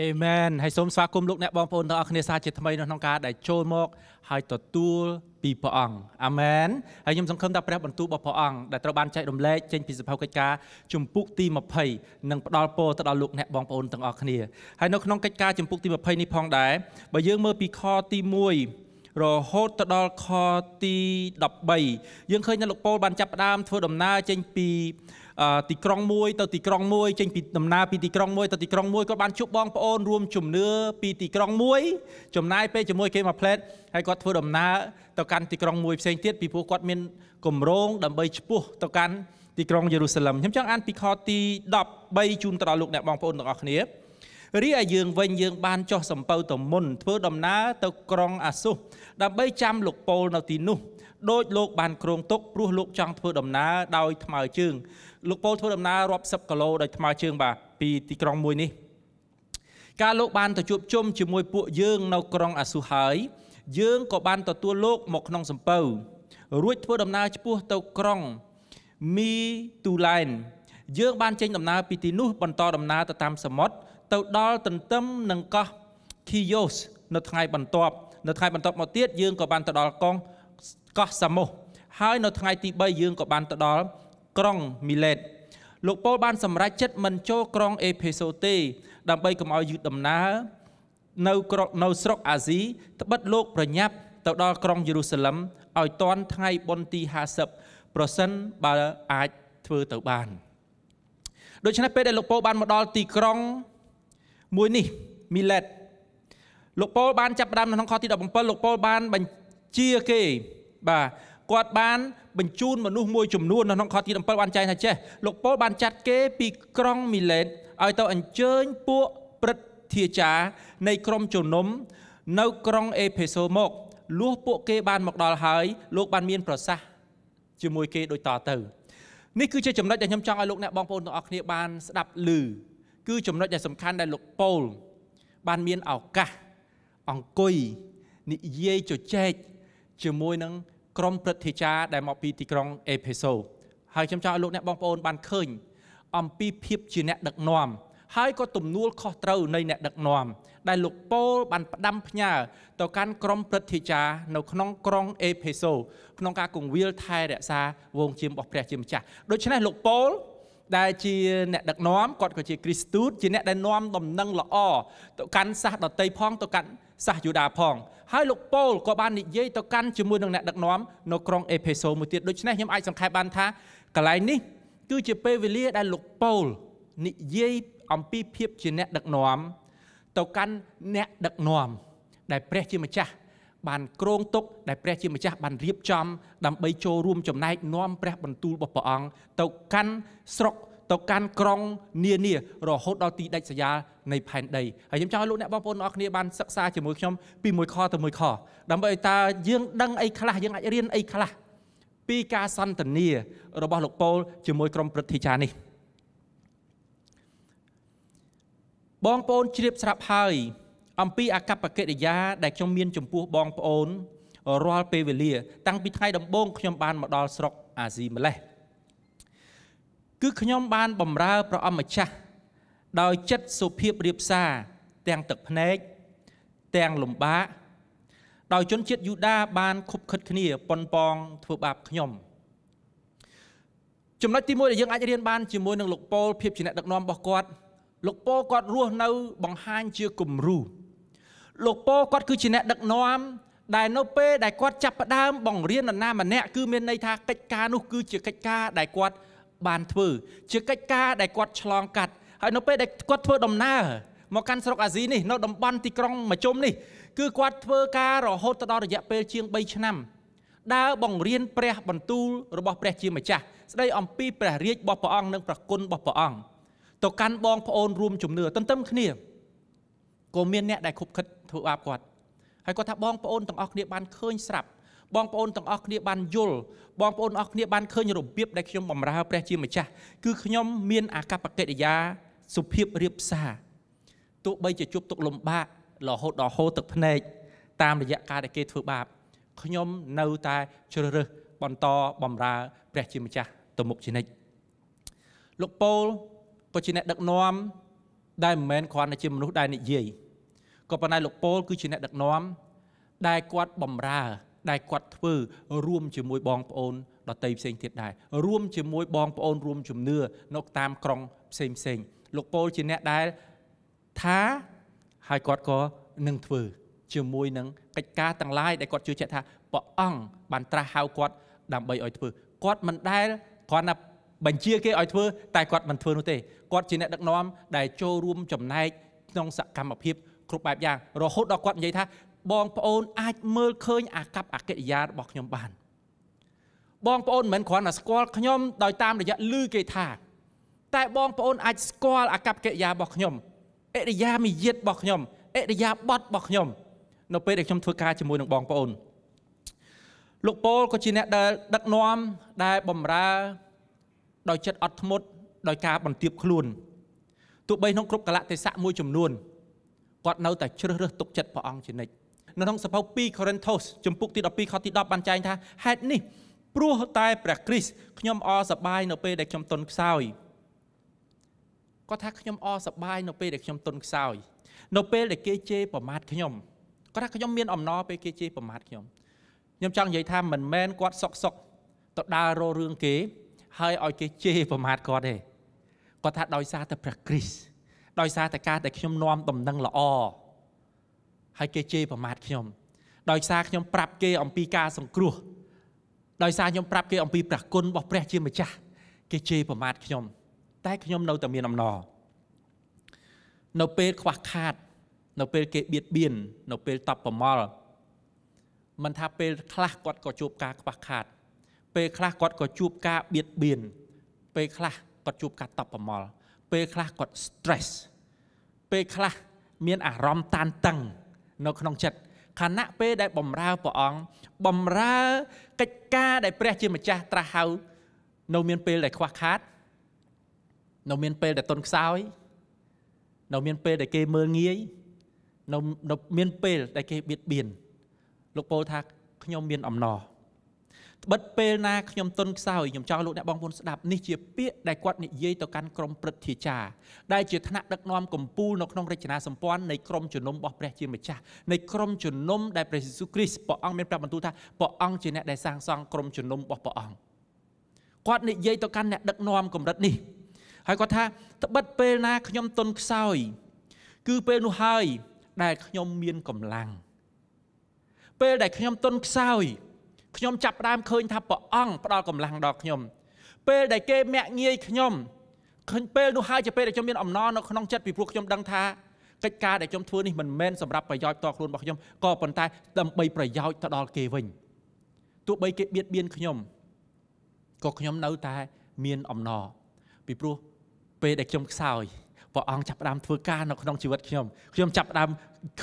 អេមែនហើយសូមស្វាគមន៍លោកអ្នកបងប្អូនទាំងអស់គ្នាសាជាថ្មីនៅក្នុងការដែលចូលមក ហើយទទួលពីព្រះអង្គអាមែនហើយខ្ញុំសង្ឃឹមថាព្រះបន្ទូលរបស់ព្រះអង្គដែលត្រូវបានចែករំលែកចេញពីសភៅកិច្ចការជំពូកទី20នឹងផ្ដល់ពរទៅដល់លោកអ្នកបងប្អូនទាំងអស់គ្នាហើយនៅក្នុងកិច្ចការជំពូកទី20នេះផងដែរបើយើងមើលពីខទី1រហូតទៅដល់ខទី13យើងឃើញថាលោកប៉ូលបានចាប់ផ្ដើមធ្វើដំណើរចេញពីទីក្រុងមួយទៅទីក្រុងមួយចេញពីដំណើរពីទីក្រុងមួយទៅទីក្រុងមួយគាត់បានជួបបងប្អូនរួមជំនឿពីទីក្រុងមួយ ចំណាយពេលជាមួយគេមួយផ្លែតហើយគាត់ធ្វើដំណើរទៅកាន់ទីក្រុងមួយផ្សេងទៀតពីព្រោះគាត់មានគម្រោងដើម្បីឈ្មោះទៅកាន់ទីក្រុងយេរូសាឡឹមខ្ញុំចង់អានពីខទី13ជូនទៅដល់លោកអ្នកបងប្អូនទាំងអស់គ្នារីឯយើងវិញយើងបានចុះសំពៅទៅមុនធ្វើដំណើរទៅក្រុងអាស៊ូដើម្បីចាំលោកប៉ូលនៅទីនោះដោយលោកបានគ្រងទុកព្រោះលោកចង់ធ្វើដំណើរដោយថ្មើរជើងលោកពោលធ្វើដំណើររាប់សិបគីឡូដោយថ្មើរជើងបាទពីទីក្រុងមួយនេះការលោកបានទៅជួបជុំជាមួយពួកយើង នៅក្រុងអាស៊ូហើយ យើងក៏បានទទួលលោកមកក្នុង សំពៅរួចធ្វើដំណើរឆ្ពោះទៅក្រុងមីទូឡែនយើងបានចេញដំណើរពីទីនោះបន្តដំណើរទៅតាមសមុទ្រទៅដល់ទន្ទឹមនឹងកោះ Chios នៅថ្ងៃបន្ទាប់នៅថ្ងៃបន្ទាប់មកទៀតយើងក៏បានទៅដល់កោះកោះសាមុសហើយនៅថ្ងៃទី3យើងក៏បានទៅដល់ក្រុងមីឡេតលោកប៉ូលបាន សម្រេចចិត្តមិនចូលក្រុងអេផេសូទេ ដើម្បីកុំឲ្យយឺតដំណើរនៅក្រុងនៅស្រុក អាស៊ីត្បិតលោកប្រញាប់ ទៅដល់ក្រុងយេរូសាឡិមឲ្យតាន់ថ្ងៃបុណ្យទី50ប្រសិនបើអាចធ្វើទៅបាន ដូច្នេះពេលដែលលោកប៉ូលបានមកដល់ទីក្រុងមួយនេះមីឡេតលោកប៉ូលបានចាប់ផ្ដើមនៅក្នុងខទី17លោកប៉ូលបានបញ្ជាគេបាទគាត់បាន បញ្ជូនមនុស្សមួយ ចំនួននៅក្នុងខទី7បានចែងថាចេះលោកប៉ូលបានចាត់គេពីក្រុងមីឡេតឲ្យទៅអញ្ជើញពួកព្រឹទ្ធាចារ្យនៃក្រុមជំនុំ នៅក្រុងអេផេសូមកលួសពួកគេបានមកដល់ហើយ លោកបានមាន ប្រសាសន៍ជាមួយគេដូចតទៅនេះគឺជាចំណុចដែលខ្ញុំចង់ឲ្យលោកអ្នកបងប្អូនទាំងអស់គ្នាបានស្ដាប់ឮគឺចំណុចដែលសំខាន់ដែលលោកប៉ូលបានមានឱកាសអង្គុយនិយាយជជែកជាមួយនឹងក្រុមព្រឹទ្ធាចារ្យដែលមកពីទីក្រុងអេផេសូហើយខ្ញុំចង់ឲ្យលោកអ្នកបងប្អូនបានឃើញអំពីភាពជាអ្នកដឹកនាំហើយក៏ទំនួលខុសត្រូវនៃអ្នកដឹកនាំដែលលោកប៉ូល បានផ្ដាំផ្ញើទៅកាន់ក្រុមព្រឹទ្ធាចារ្យនៅក្នុងក្រុងអេផេសូក្នុងការគង្វាលថែរក្សាវងជាមរបស់ព្រះជាម្ចាស់ដូច្នេះលោកប៉ូលដែលជាអ្នកដឹកនាំគាត់ក៏ជាគ្រីស្ទូតជាអ្នកដែលនាំដំណឹងល្អទៅកាន់សាសដតីផងទៅកាន់សាសយូដាផងហើយលោកប៉ូលក៏បាននិយាយទៅកាន់ជាមួយនឹងអ្នកដឹកនាំនៅក្រុងអេផេសូមួយទៀតដូច្នេះខ្ញុំអាចសង្ខេបបានថាកន្លែងនេះគឺជាពេលវេលាដែលលោកប៉ូលនិយាយអំពីភាពជាអ្នកដឹកនាំទៅកាន់អ្នកដឹកនាំដែលព្រះ ជាម្ចាស់បានក្រងទុកដែលព្រះជាម្ចាស់បានរៀបចំ ដើម្បីចូលរួមចំណែក នាំព្រះបន្ទូលរបស់ព្រះអង្គទៅកាន់ស្រុកទៅកាន់ក្រុងនានារហូតដល់ទីដាច់ស្រយាលនៃផែនដីហើយខ្ញុំចង់ឲ្យលោកអ្នកបងប្អូនទាំងអស់គ្នាបានសិក្សាជាមួយខ្ញុំពីមួយខទៅមួយខដើម្បីឲ្យតើយើងដឹងអីខ្លះយើងអាចរៀនអីខ្លះពីការសន្ទនារបស់លោកប៉ូល ជាមួយក្រុមព្រឹទ្ធាចារ្យនេះបងប្អូនជ្រាបស្រាប់ហើយអំពី អកប្បកិរិយា ដែលខ្ញុំមាន ចំពោះបងប្អូនរាល់ពេលវេលា តាំងពីថ្ងៃដំបូងខ្ញុំបានមកដល់ស្រុកអាស៊ីម្លេះគឺខ្ញុំបានបំរើព្រះអម្ចាស់ដោយចិត្តសុភាពរៀបសារទាំងទឹកភ្នែកទាំងលំបាកដោយជនជាតិយូដា បានខុបខិតគ្នាប៉ុនប៉ងធ្វើបាបខ្ញុំចំណុចទី1ដែលយើងអាចរៀនបានជាមួយនឹងលោកប៉ូលភាពជាអ្នកដឹកនាំរបស់គាត់ លោកប៉ូលគាត់រស់នៅ បង្ហាញជាគំរូលោកប៉ូលគាត់គឺជាអ្នកដឹកនាំដែលនៅពេលដែលគាត់ចាប់ផ្ដើមបង្រៀននរណាម្នាក់គឺមានន័យថាកិច្ចការនោះគឺជាកិច្ចការដែលគាត់បានធ្វើជាកិច្ចការដែលគាត់ឆ្លងកាត់ហើយនៅពេលដែលគាត់ធ្វើដំណើរមកកាន់ស្រុកអាស៊ីនេះ នៅតំបន់ទីក្រុងមជ្ឈុំនេះគឺគាត់ធ្វើការរហូតទៅដល់រយៈពេលជាង3ឆ្នាំ ដើរបង្រៀនព្រះបន្ទូលរបស់ព្រះ ជាម្ចាស់ស្ដីអំពីព្រះរាជរបស់ព្រះអង្គនិងព្រះគុណរបស់ព្រះអង្គទៅកាន់បងប្អូនរួមជំនឿទន្ទឹមគ្នាក៏មានអ្នកដែលខົບខិតធ្វើបាបគាត់ហើយគាត់ថាបងប្អូនទាំងអស់គ្នាបានឃើញស្រាប់បងប្អូនទាំងអស់គ្នាបានយល់បងប្អូនអស់គ្នាបានឃើញរបៀបដែលខ្ញុំបម្រើព្រះជាម្ចាស់គឺខ្ញុំមានអាកប្បកិរិយាសុភាពរៀបសារទោះបីជាជួបទុកលំបាករហូតដល់ហូរទឹកភ្នែកតាមរយៈការដែលគេធ្វើបាបខ្ញុំនៅតែជ្រើសរើសបន្តបម្រើព្រះជាម្ចាស់ទៅមុខជានិច្ចលោកប៉ូលក៏ជាអ្នកដឹកនាំដែលមិនមែនគ្រាន់តែជាមនុស្សដែលនិយាយក៏ប៉ុន្តែលោកប៉ូលគឺជាអ្នកដឹកនាំដែលគាត់បម្រើដែលគាត់ធ្វើរួម ជាមួយបងប្អូនដតីផ្សេងទៀតដែររួម ជាមួយបងប្អូនរួមជំនឿនៅតាមក្រុងផ្សេងផ្សេង លោកប៉ូលជាអ្នកដែលថាហើយគាត់ក៏នឹងធ្វើជាមួយនឹងកិច្ចការទាំងឡាយដែលគាត់ជឿជាក់ថាព្រះអង្គបានត្រាស់ហៅគាត់ ដើម្បីឲ្យធ្វើគាត់មិនដែលគ្រាន់តែបញ្ជាគេឲ្យធ្វើតែគាត់មិនធ្វើនោះទេគាត់ជាអ្នកដឹកនាំដែលចូលរួមចំណែកក្នុង សកម្មភាពគ្រប់បែបយ៉ាងរហូតដល់គាត់និយាយថាបងប្អូនអាចមើលឃើញអាកប្បអកិរិយារបស់ខ្ញុំបាន បងប្អូនមិនគ្រាន់តែស្គាល់ខ្ញុំ ដោយតាមរយៈឮគេថាតែបងប្អូនអាចស្គាល់អាកប្បកិរិយារបស់ខ្ញុំអិរិយាមាយាទរបស់ខ្ញុំអិរិយាបថរបស់ខ្ញុំនៅពេលដែលខ្ញុំធ្វើការជាមួយនឹងបងប្អូនលោកប៉ូលក៏ជាអ្នកដែលដឹកនាំដែលបំរើដោយចិត្តអត់ធ្មត់ដោយការបន្ទាបខ្លួនទោះបីក្នុងគ្រប់កលៈទេសៈមួយចំនួនគាត់នៅតែជ្រើសរើសទុកចិត្តព្រះអង្គជានិច្ចនៅក្នុងសភៅ2 Corinthians ជំពូកទី12ខទី10បានចែងថាហេតុនេះព្រោះតែព្រះគ្រីស្ទខ្ញុំអរសប្បាយនៅពេលដែលខ្ញុំទន់ខ្សោយគាត់ថាខ្ញុំអរសប្បាយនៅពេលដែលខ្ញុំទន់ខ្សោយ នៅពេលដែលគេជេរប្រមាថខ្ញុំគាត់ថាខ្ញុំមានអំណរពេលគេជេរប្រមាថខ្ញុំខ្ញុំចង់និយាយថាមិនមែនគាត់សុកសុកទៅដើររោរឿងគេ ហើយឲ្យគេជេរប្រមាថគាត់ទេគាត់ថាដោយសារតែព្រះគ្រីស្ទដោយសារតែការដែលខ្ញុំនាំដំណឹងល្អហើយគេជេរប្រមាថខ្ញុំ ដោយសារខ្ញុំប្រាប់គេអំពីការសង្គ្រោះដោយសារខ្ញុំប្រាប់គេអំពីព្រះគុណរបស់ព្រះជាម្ចាស់គេជេរប្រមាថខ្ញុំ តែខ្ញុំនៅតែមានអំណរនៅពេលខ្វះខាត នៅពេលគេបៀតបៀននៅពេលតបប្រមល់មិនថាពេលខ្លះគាត់ក៏ជួបការខ្វះខាត ពេលខ្លះគាត់ក៏ជួបការបៀតបៀនពេលខ្លះគាត់ជួបការតបប្រមល់ពេលខ្លះគាត់ stress ពេលខ្លះមានអារម្មណ៍តានតឹងនៅក្នុងចិត្តខណៈពេលដែលបំរើព្រះអង្គបំរើកិច្ចការដែលព្រះជាម្ចាស់ត្រាស់ហៅនៅមានពេលដែលខ្វះខាតនៅមានពេលដែលទន់ខ្សោយ នៅមានពេលដែលគេមើលងាយនៅមានពេលដែលគេបៀតបៀនលោកពោលថាខ្ញុំមានអំណរបិទពេលណាខ្ញុំទុនខ្សោយខ្ញុំចង់លោកអ្នកបងប្អូនស្ដាប់នេះជាពាក្យដែលគាត់និយាយទៅកាន់ក្រុមព្រឹទ្ធាចារ្យដែលជាថ្នាក់ដឹកនាំកម្ពុជានៅក្នុងរចនាសម្ព័ន្ធនៃក្រុមជំនុំរបស់ព្រះជាម្ចាស់នៃក្រុមជំនុំដែលព្រះយេស៊ូវគ្រីស្ទព្រះអង្គមានប្រាប់បន្ទូលថាព្រះអង្គជាអ្នកដែលសាងសង់ក្រុមជំនុំរបស់ព្រះអង្គគាត់និយាយទៅកាន់អ្នកដឹកនាំកម្រិតនេះ ហើយគាត់ថាត្បិតពេលណាខ្ញុំទុនខ្សោយគឺពេលនោះហើយដែលខ្ញុំមានកម្លាំងពេលដែលខ្ញុំទុនខ្សោយខ្ញុំចាប់ផ្ដើមឃើញ ថាព្រះអង្គផ្ដល់កម្លាំងដល់ខ្ញុំ ពេលដែលគេមាក់ងាយខ្ញុំឃើញពេលនោះហើយជាពេលដែលខ្ញុំមានអំណរនៅក្នុងចិត្តពីព្រោះខ្ញុំដឹងថាកិច្ចការដែលខ្ញុំធ្វើនេះមិនមែនសម្រាប់ប្រយោជន៍ផ្ទាល់ខ្លួនរបស់ខ្ញុំក៏ប៉ុន្តែដើម្បីប្រយោជន៍ទៅដល់គេវិញទោះបីគេបៀតបៀនខ្ញុំក៏ខ្ញុំនៅតែមានអំណរពីព្រោះពេលដែលខ្ញុំខ្សោយព្រះអង្គចាប់ផ្ដើមធ្វើការនៅក្នុងជីវិតខ្ញុំខ្ញុំចាប់ផ្ដើម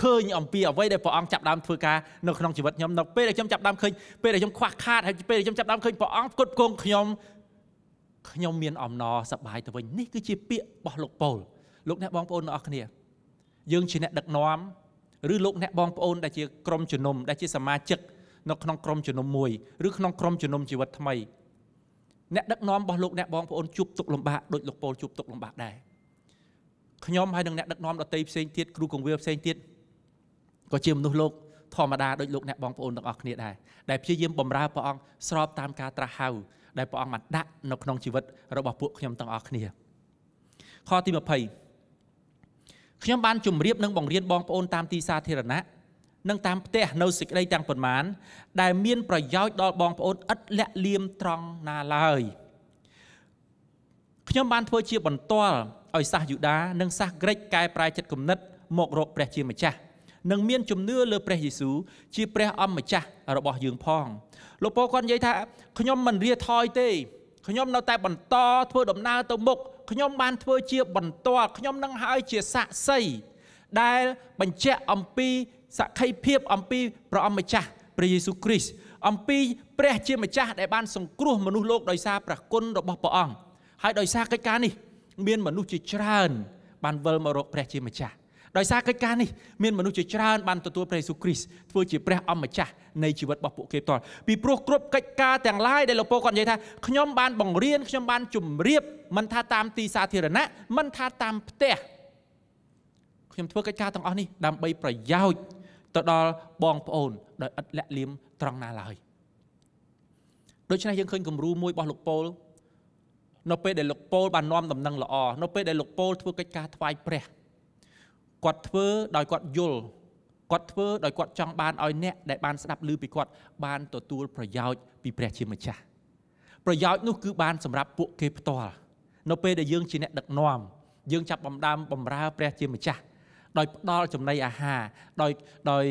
ឃើញអំពីអ្វីដែលព្រះអង្គចាប់ផ្ដើមធ្វើការនៅក្នុងជីវិតខ្ញុំនៅពេលដែលខ្ញុំចាប់ផ្ដើមឃើញពេលដែលខ្ញុំខ្វះខាតហើយពេលដែលខ្ញុំចាប់ផ្ដើមឃើញព្រះអង្គផ្គត់ផ្គង់ខ្ញុំខ្ញុំមានអំណរសប្បាយទៅវិញនេះគឺជាពាក្យរបស់លោកប៉ូលលោកអ្នកបងប្អូនទាំងអស់គ្នាយើងជាអ្នកដឹកនាំឬលោកអ្នកបងប្អូនដែលជាក្រុមជំនុំដែលជាសមាជិកនៅក្នុងក្រុមជំនុំមួយឬក្នុងក្រុមជំនុំជីវិតថ្មីអ្នកដឹកនាំរបស់លោកអ្នកបងប្អូនជួបទុកលំបាកដោយលោកប៉ូលជួបទុកលំបាកដែរខ្ញុំហើយនឹងអ្នកដឹកនាំដតីផ្សេងទៀតគ្រូកងវាផ្សេងទៀតក៏ជាមនុស្សលោកធម្មតាដូចលោកអ្នកបងប្អូនទាំងអស់គ្នាដែរដែលព្យាយាមបម្រើព្រះអង្គស្របតាមការត្រាស់ហៅដែលព្រះអង្គបានដាក់នៅក្នុងជីវិតរបស់ពួកខ្ញុំទាំងអស់គ្នាខទី20ខ្ញុំបានជម្រាបនិងបង្រៀនបងប្អូនតាមទីសាធារណៈនិងតាមផ្ទះនៅសេចក្តីទាំងប៉ុន្មាន ដែលមានប្រយោជន៍ដល់បងប្អូនឥតលាក់លៀមត្រង់ណាឡើយខ្ញុំបានធ្វើជាបន្ទាល់ឲ្យសាសយូដានិងសាសក្រិចកែប្រែចិត្តគំនិត មករកព្រះ ជាម្ចាស់និងមាន ជំនឿលើព្រះយេស៊ូវជាព្រះ អម្ចាស់ របស់យើងផងលោកពូគាត់និយាយថាខ្ញុំមិនរាថយទេខ្ញុំនៅតែបន្ត ធ្វើដំណើរទៅមុខខ្ញុំ បានធ្វើជាបន្តខ្ញុំនឹងហើយជាសាក់សីដែលបញ្ជាក់អំពីសក្ខីភាពអំពីព្រះអម្ចាស់ព្រះយេស៊ូវគ្រីស្ទអំពីព្រះជាម្ចាស់ដែលបានសង្គ្រោះមនុស្សលោកដោយសារព្រះគុណរបស់ព្រះអង្គហើយដោយសារកិច្ចការនេះមានមនុស្សជាច្រើន បានវិលមករកព្រះជាម្ចាស់ដោយសារកិច្ចការនេះមានមនុស្សជាច្រើនបានទទួលព្រះយេស៊ូវគ្រីស្ទធ្វើជាព្រះអម្ចាស់នៃជីវិតរបស់ពួកគេផ្ទាល់ពីព្រោះគ្រប់កិច្ចការទាំងឡាយដែលលោកពូគាត់និយាយថាខ្ញុំបានបង្រៀនខ្ញុំបានជម្រាបមិនថាតាមទីសាធារណៈមិនថាតាមផ្ទះខ្ញុំធ្វើកិច្ចការទាំងអស់នេះដើម្បីប្រយោជន៍ទៅដល់បងប្អូនដោយឥតលាក់លៀមត្រង់ណាឡើយដូច្នេះយើងឃើញគំរូមួយរបស់លោកពូលនៅពេលដែលលោកប៉ូលបាននាំដំណឹងល្អនៅពេលដែលលោកប៉ូលធ្វើកិច្ចការថ្វាយព្រះគាត់ធ្វើដោយគាត់យល់គាត់ធ្វើដោយគាត់ចង់បានឲ្យអ្នកដែលបានស្ដាប់ឮពីគាត់បានទទួលប្រយោជន៍ពីព្រះជាម្ចាស់ប្រយោជន៍នោះគឺបានសម្រាប់ពួកគេផ្ទាល់នៅពេលដែលយើងជាអ្នកដឹកនាំយើងចាប់បំដើមបំរើព្រះជាម្ចាស់ដោយផ្ដល់ចំណីអាហារដោយដោយ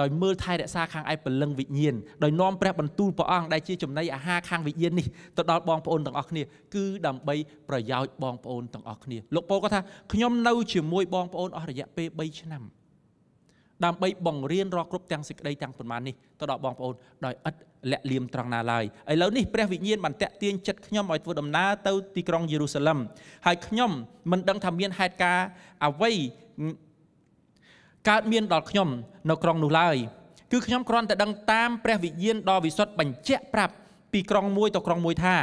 ដោយមើលថែរក្សាខាងឯពលឹងវិញ្ញាណដោយនាំព្រះបន្ទូលព្រះអង្គដែលជាចំណីអាហារខាងវិញ្ញាណនេះទៅដល់បងប្អូនទាំងអស់គ្នាគឺដើម្បីប្រយោជន៍បងប្អូនទាំងអស់គ្នាលោកពូគាត់ថាខ្ញុំនៅជាមួយបងប្អូនអស់រយៈពេល3ឆ្នាំដើម្បីបង្រៀនរាល់គ្រប់ទាំងសេចក្តីទាំងប៉ុន្មាននេះទៅដល់បងប្អូនដោយឥតលាក់លៀមត្រង់ណាឡើយឥឡូវនេះព្រះវិញ្ញាណបានតាក់ទាញចិត្តខ្ញុំឲ្យធ្វើដំណើរទៅទីក្រុងយេរូសាឡឹមហើយខ្ញុំមិនដឹងថាមានហេតុការអ្វីកើតមានដល់ខ្ញុំនៅក្រុងនោះឡើយគឺខ្ញុំគ្រាន់តែដឹងតាមព្រះវិញ្ញាណដ៏វិសុទ្ធបញ្ជាក់ប្រាប់ពីក្រុងមួយទៅក្រុងមួយថា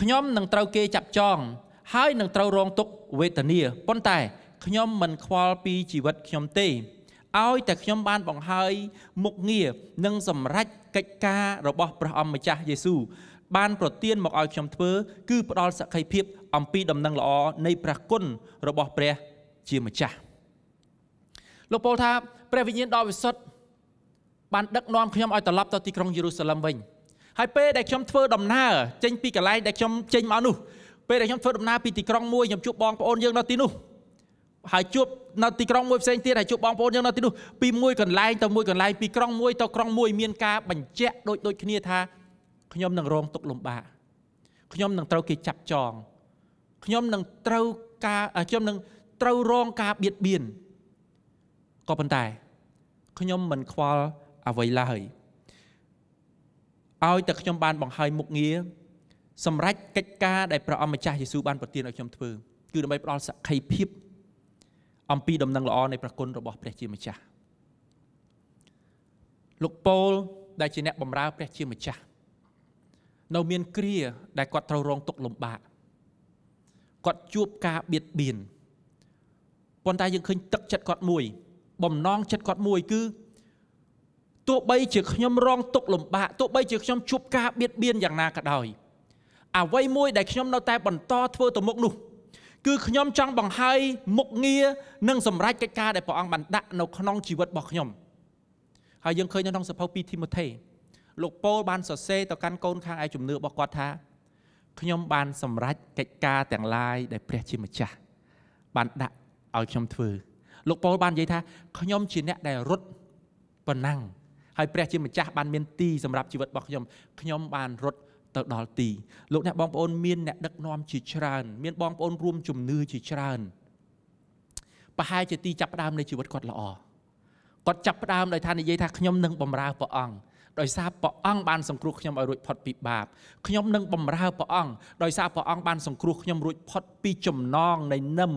ខ្ញុំនឹងត្រូវគេចាប់ចងហើយនឹងត្រូវរងទុក្ខវេទនាប៉ុន្តែខ្ញុំមិនខ្វល់ពីជីវិតខ្ញុំទេឲ្យតែខ្ញុំបានបង្ហើយមុខងារនិងសម្រេចកិច្ចការរបស់ព្រះអម្ចាស់យេស៊ូវបានប្រទានមកឲ្យខ្ញុំធ្វើគឺផ្ដល់សក្ខីភាព អំពីដំណឹងល្អនៃព្រះគុណរបស់ ព្រះ ជាម្ចាស់លោកពោលថាព្រះវិញ្ញាណដ៏វិសុទ្ធបានដឹកនាំខ្ញុំឲ្យត្រឡប់ទៅទីក្រុងយេរូសាឡឹមវិញហើយពេលដែលខ្ញុំធ្វើដំណើរចេញពីកន្លែងដែលខ្ញុំចេញមកនោះពេលដែលខ្ញុំធ្វើដំណើរពីទីក្រុងមួយខ្ញុំជួបបងប្អូនយើងនៅទីនោះហើយជួបនៅទីក្រុងមួយផ្សេងទៀតហើយជួបបងប្អូនយើងនៅទីនោះពីមួយកន្លែងទៅមួយកន្លែងពីក្រុងមួយទៅក្រុងមួយមានការបញ្ជាក់ដូចដូចគ្នាថាខ្ញុំនឹងរងទុក្ខលំបាកខ្ញុំនឹងត្រូវគេចាប់ចងខ្ញុំនឹងត្រូវការខ្ញុំនឹងត្រូវរងការបៀតបៀនក៏ប៉ុន្តែខ្ញុំមិនខ្វល់អ្វីឡើយឲ្យតែខ្ញុំបាន បង្ហើយមុខងារសម្រាប់កិច្ចការដែលព្រះអម្ចាស់យេស៊ូវបានប្រទានឲ្យខ្ញុំធ្វើគឺដើម្បីផ្ដល់សក្ខីភាពអំពីដំណឹងល្អនៃព្រះគុណរបស់ព្រះជាម្ចាស់លោកប៉ូល ដែលជាអ្នកបម្រើ ព្រះជាម្ចាស់នៅមានគ្រាដែលគាត់ត្រូវរងទុក្ខលំបាកគាត់ជួបការបៀតបៀនប៉ុន្តែយើងឃើញទឹកចិត្តគាត់មួយបំណងចិត្តគាត់មួយគឺទោះបីជាខ្ញុំរងទុក្ខលំបាកទោះបីជាខ្ញុំជួបការបៀតបៀនយ៉ាងណាក៏ដោយ អ្វីមួយ ដែលខ្ញុំនៅតែ បន្តធ្វើទៅមុខនោះ គឺខ្ញុំចង់បង្ហើយមុខងារនិងសម្រេចកិច្ចការដែលព្រះអង្គបានដាក់នៅ ក្នុងជីវិតរបស់ខ្ញុំហើយយើងឃើញនៅក្នុងសភៅ2ធីម៉ូថេលោកប៉ូលបានសរសេរទៅកាន់កូនខាងឯជំនឿរបស់គាត់ថាខ្ញុំ បាន សម្រេចកិច្ចការទាំងឡាយដែល ព្រះជាម្ចាស់បានដាក់ឲ្យខ្ញុំធ្វើលោកប៉ូលបាននិយាយថាខ្ញុំជាអ្នកដែលរត់ប៉ុណ្ណឹងហើយព្រះជាម្ចាស់បានមានទីសម្រាប់ជីវិតរបស់ខ្ញុំខ្ញុំបានរត់ទៅដល់ទីលោកអ្នកបងប្អូនមានអ្នកដឹកនាំជាច្រើន មាន បងប្អូនរួមជំនឿជាច្រើនប្រហែលជាទីចាប់ផ្ដើមនៃជីវិតគាត់ល្អគាត់ចាប់ផ្ដើមដោយថានិយាយថាខ្ញុំនឹងបម្រើព្រះអង្គដោយសារព្រះអង្គបានសង្គ្រោះខ្ញុំឲ្យរួចផុតពីបាបខ្ញុំនឹងបម្រើព្រះអង្គដោយសារព្រះអង្គបានសង្គ្រោះខ្ញុំរួចផុតពីចំណងនៃនឹម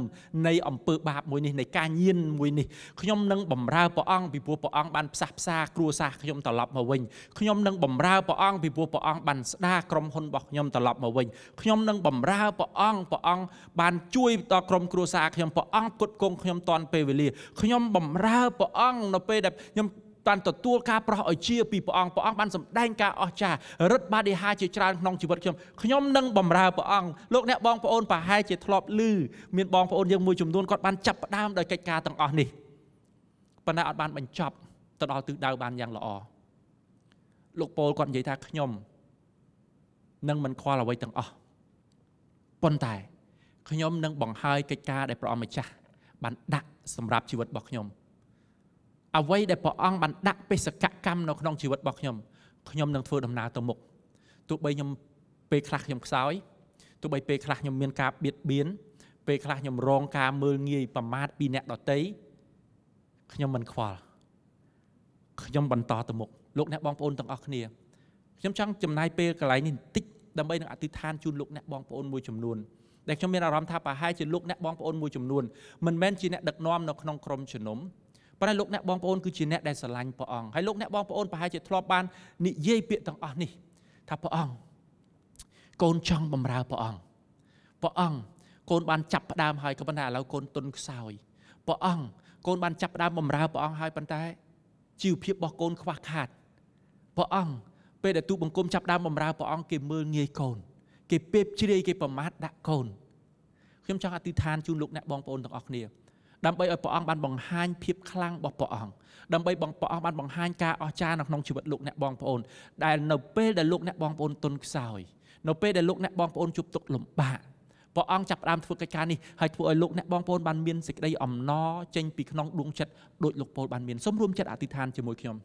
នៃអំពើបាបមួយនេះនៃការញៀនមួយនេះខ្ញុំនឹងបម្រើព្រះអង្គពីព្រោះព្រះអង្គបានផ្សះផ្សាគ្រួសារខ្ញុំត្រឡប់មកវិញខ្ញុំនឹងបម្រើព្រះអង្គពីព្រោះព្រះអង្គបានស្ដារក្រុមហ៊ុនរបស់ខ្ញុំត្រឡប់មកវិញខ្ញុំនឹងបម្រើព្រះអង្គព្រះអង្គបានជួយដល់ក្រុមគ្រួសារខ្ញុំព្រះអង្គគុតគង់ខ្ញុំតាន់ពេលវេលាខ្ញុំបម្រើព្រះអង្គនៅពេលដែលខ្ញុំបានទទួលការប្រោះឲ្យជាពីព្រះអង្គព្រះអង្គបានសម្ដែងការអស្ចារ្យរិទ្ធបាដិហាជាច្រើនក្នុងជីវិតខ្ញុំខ្ញុំនឹងបម្រើព្រះអង្គលោកអ្នកបងប្អូនប្រហែលជាធ្លាប់ឮមានបងប្អូនយើងមួយចំនួនគាត់បានចាប់ផ្ដើមដោយកិច្ចការទាំងអស់នេះប៉ុន្តែអត់បានបញ្ចប់ទៅដល់ទិសដៅបានយ៉ាងល្អលោកប៉ូលគាត់និយាយថាខ្ញុំនឹងមិនខ្វល់អ្វីទាំងអស់ប៉ុន្តែខ្ញុំនឹងបង្ហើយកិច្ចការ ដែលព្រះអង្គម្ចាស់បានដាក់សម្រាប់ជីវិតរបស់ខ្ញុំអ្វីដែលព្រះអង្គបានដាក់បេសកកម្មនៅក្នុងជីវិតរបស់ខ្ញុំខ្ញុំនឹងធ្វើដំណើរទៅមុខទោះបីខ្ញុំពេលខ្លះខ្ញុំខ្សោយទោះបីពេលខ្លះខ្ញុំមានការបៀតបៀនពេលខ្លះខ្ញុំរងការមើលងាយប្រមាថពីអ្នកដតីខ្ញុំមិនខ្វល់ខ្ញុំបន្តទៅមុខលោកអ្នកបងប្អូនទាំងអស់គ្នាខ្ញុំចង់ចំណាយពេលកន្លែងនេះបន្តិចដើម្បីនឹងអធិដ្ឋានជូនលោកអ្នកបងប្អូនមួយចំនួនដែលខ្ញុំមានអារម្មណ៍ថាប្រហែលជាលោកអ្នកបងប្អូនមួយចំនួនមិនមែនជាអ្នកដឹកនាំនៅក្នុងក្រុមជំនុំប៉ុន្តែលោកអ្នកបងប្អូនគឺជាអ្នកដែលស្រឡាញ់ព្រះអង្គហើយលោកអ្នកបងប្អូនប្រហែលជាធ្លាប់បាននិយាយពាក្យទាំងអស់នេះថាព្រះអង្គកូនចង់បម្រើព្រះអង្គព្រះអង្គកូនបានចាប់ផ្ដើមហើយក៏ប៉ុន្តែឥឡូវកូនទុនខ្សោយព្រះអង្គកូនបានចាប់ផ្ដើមបម្រើព្រះអង្គហើយប៉ុន្តែជីវភាពរបស់កូនខ្វះខាតព្រះអង្គពេលដែលទូបង្គំចាប់ដើមបម្រើព្រះអង្គគេមើលងាយកូន គេពេបជ្រាយគេប្រមាថដាក់កូនខ្ញុំចង់អធិដ្ឋានជូនលោកអ្នកបងប្អូនទាំងអស់គ្នាដើម្បីឲ្យព្រះអង្គបានបង្ហាញភាពខ្លាំងរបស់ព្រះអង្គដើម្បីបងព្រះអង្គបានបង្ហាញការអស្ចារ្យនៅក្នុងជីវិតលោកអ្នកបងប្អូនដែលនៅពេលដែលលោកអ្នកបងប្អូនទុនខ្សោយនៅពេលដែលលោកអ្នកបងប្អូនជួបទុក្ខលំបាកព្រះអង្គចាប់ផ្ដើមធ្វើកិច្ចការនេះហើយធ្វើឲ្យលោកអ្នកបងប្អូនបានមានសេចក្តីអំណរចេញពីក្នុងដួងចិត្តដោយលោកពលបានមានសូមរួមចិត្តអធិដ្ឋានជាមួយខ្ញុំ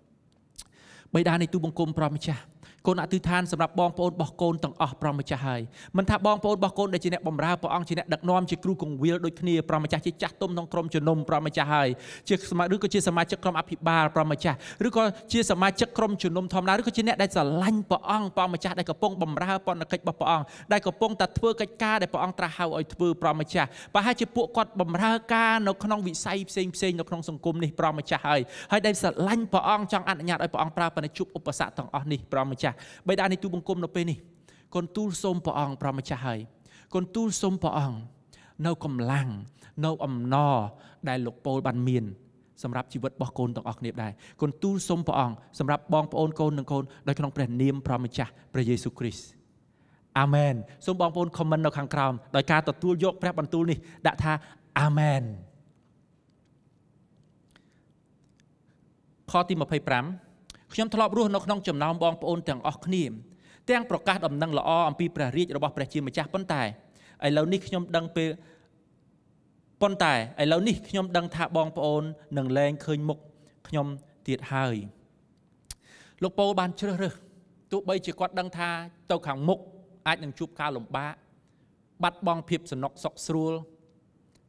បិតានៃទូបង្គំព្រះម្ចាស់គុណអធិដ្ឋានសម្រាប់បងប្អូនរបស់កូនទាំងអស់ព្រះម្ចាស់ហើយមិនថាបងប្អូនរបស់កូនដែលជាអ្នកបម្រើព្រះអង្គជាអ្នកដឹកនាំជាគ្រូកងវិលដូចគ្នាព្រះម្ចាស់ជាចាស់ទុំក្នុងក្រុមជំនុំព្រះម្ចាស់ហើយជាឬក៏ជាសមាជិកក្រុមអភិបាលព្រះម្ចាស់ឬក៏ជាសមាជិកក្រុមជំនុំធម្មតាឬក៏ជាអ្នកដែលស្រឡាញ់ព្រះអង្គព្រះម្ចាស់ដែលកំពុងបម្រើបណ្ឌកិច្ចរបស់ព្រះអង្គដែលកំពុងតែធ្វើកិច្ចការដែលព្រះអង្គត្រាស់ហៅឲ្យធ្វើព្រះម្ចាស់ប្រហែលជាពួកគាត់បម្រើការនៅក្នុងវិស័យផ្សេងផ្សេងនៅក្នុងសង្គមនេះព្រះម្ចាស់ហើយហើយដែលស្រឡាញ់ព្រះអង្គចង់អនុញ្ញាតឲ្យព្រះអង្គប្រើប៉ុន្តែជួបឧបសគ្គទាំងអស់នេះព្រះម្ចាស់ស់បិតានៃទូបង្គំនៅពេលនេះកូនទូលសូមព្រះអង្គប្រមចាស់ហើយកូនទូលសូមព្រះអង្គនៅកម្លាំងនៅអំណរដែលលោកពូល បានមាន សម្រាប់ជីវិតរបស់កូនទាំងអស់គ្នាដែរកូនទូលសូមព្រះអង្គសម្រាប់បងប្អូនកូននិងកូននៅក្នុងព្រះនាមព្រះម្ចាស់ព្រះយេស៊ូវគ្រីស្ទអាមែនសូមបងប្អូនខមមិននៅខាងក្រោមដោយការទទួលយកព្រះបន្ទូលនេះដាក់ថាអាមែនខទី25ខ្ញុំធ្លាប់រស់នៅក្នុងចំណោមបងប្អូន ទាំងអស់គ្នាទាំងប្រកាសដំណឹងល្អអំពីព្រះរាជរបស់ព្រះជាម្ចាស់ប៉ុន្តែឥឡូវនេះខ្ញុំដឹងពេលប៉ុន្តែឥឡូវនេះខ្ញុំដឹងថាបងប្អូននឹងលែងឃើញមុខខ្ញុំទៀតហើយលោកប៉ូលបានជ្រើសរើសទោះបីជាគាត់ដឹងថាទៅខាងមុខអាចនឹងជួបការលំបាកបាត់បង់ភាពសំណុកសុខស្រួល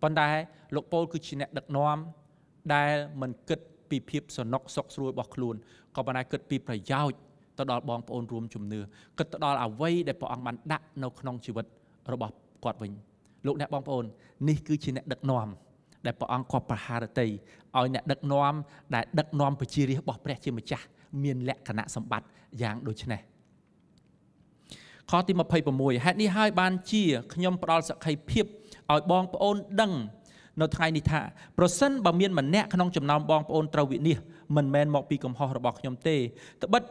ប៉ុន្តែលោកប៉ូលគឺជាអ្នកដឹកនាំដែលមិនគិតពីភាពសំណុកសុខស្រួលរបស់ខ្លួនក៏ប៉ុន្តែគិតពីប្រយោជន៍ទៅដល់បងប្អូនរួមជំនឿគិតទៅដល់អ្វីដែលព្រះអង្គបានដាក់នៅក្នុងជីវិតរបស់គាត់វិញ លោកអ្នកបងប្អូននេះគឺជាអ្នកដឹកនាំដែលព្រះអង្គគាត់ប្រហារតីឲ្យអ្នកដឹកនាំដែលដឹកនាំប្រជារាស្ត្ររបស់ព្រះជាម្ចាស់មានលក្ខណៈសម្បត្តិយ៉ាងដូចនេះខទី26ហេតុនេះហើយបានជាខ្ញុំផ្ដល់សក្ខីភាពឲ្យបងប្អូនដឹងនៅថ្ងៃនេះថាប្រសិនបើមានម្នាក់ក្នុងចំណោមបងប្អូនត្រូវវិនិច្ឆ័យមិនមែនមកពីកំហុសរបស់ខ្ញុំទេត្បិត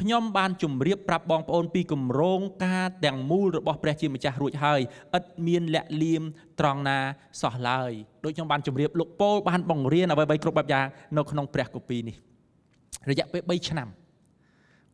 ខ្ញុំបានជម្រាបប្រាប់បងប្អូនពីគម្រោងការទាំងមូលរបស់ព្រះជាម្ចាស់រួចហើយឥតមានលាក់លៀមត្រង់ណាសោះឡើយដូចខ្ញុំបានជម្រាបលោកពូលបានបង្រៀនអ្វីៗគ្រប់បែបយ៉ាងនៅក្នុងព្រះគម្ពីរនេះរយៈពេល3ឆ្នាំ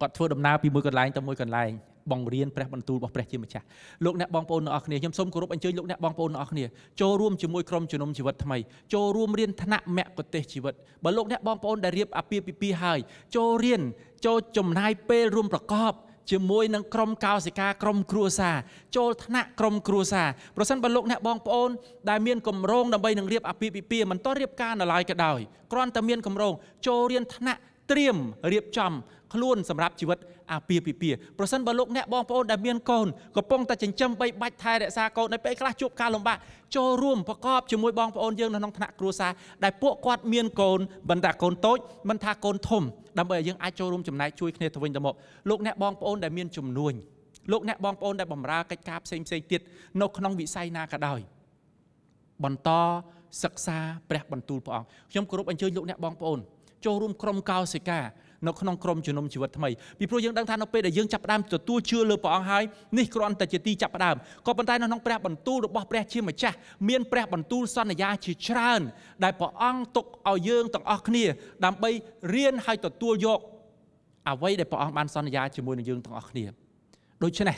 គាត់ធ្វើដំណើរពីមួយកន្លែងទៅមួយកន្លែងបង្រៀនព្រះបន្ទូលរបស់ព្រះជាម្ចាស់លោកអ្នកបងប្អូនទាំងអស់គ្នាខ្ញុំសូមគោរពអញ្ជើញលោកអ្នកបងប្អូនទាំងអស់គ្នាចូលរួមជាមួយក្រុមជំនុំជីវិតថ្មីចូលរួមរៀនថ្នាក់មគ្គុទ្ទេសជីវិតបើលោកអ្នកបងប្អូនដែលរៀបអាពាហ៍ពិពាហ៍ហើយចូលរៀនចូលចំណាយពេលរួមប្រកបជាមួយនឹងក្រុមកោសិកាក្រុម គ្រួសារចូលថ្នាក់ក្រុមគ្រួសារប្រសិនបើលោកអ្នកបងប្អូនដែលមានកម្រងដើម្បីនឹងរៀបអាពាហ៍ពិពាហ៍មិនតរៀបការនៅឡើយក៏ដោយគ្រាន់តែមានកម្រង ចូលរៀនថ្នាក់ត្រៀមរៀបចំខ្លួនសម្រាប់ជីវិតអាពាហ៍ពិពាហ៍ប្រសិនបើលោកអ្នកបងប្អូនដែលមានកូនកំពុងតែចិញ្ចឹមបីបាច់ថែរក្សាកូននៅពេលខ្លះជួបការលំបាកចូលរួមប្រកបជាមួយបងប្អូនយើងនៅក្នុងថ្នាក់គ្រួសារដែលពួកគាត់មានកូនមិនថាកូនតូចមិនថាកូនធំដើម្បីឲ្យយើងអាចចូលរួមចំណែកជួយគ្នាទៅវិញទៅមកលោកអ្នកបងប្អូនដែលមានជំនួយលោកអ្នកបងប្អូនដែលបម្រើកិច្ចការផ្សេងផ្សេងទៀតនៅក្នុងវិស័យណាក៏ដោយបន្តសិក្សាព្រះបន្ទូលព្រះអង្គខ្ញុំគោរពអញ្ជើញលោកអ្នកបងប្អូនចូលរួមក្រុមកោសិកានៅក្នុងក្រុមជំនុំជីវិតថ្មីពីព្រោះយើងដឹងថានៅពេលដែលយើងចាប់ផ្ដើមទទួលជឿលើព្រះអង្គហើយនេះគ្រាន់តែជាទីចាប់ផ្ដើមក៏ប៉ុន្តែនៅក្នុងព្រះបន្ទូលរបស់ព្រះជាម្ចាស់មានព្រះបន្ទូលសន្យាជាច្រើនដែលព្រះអង្គទុកឲ្យយើងទាំងអស់គ្នា ដើម្បីរៀនហើយទទួលយក អ្វីដែលព្រះអង្គបានសន្យាជាមួយនឹងយើងទាំងអស់គ្នាដូច្នេះ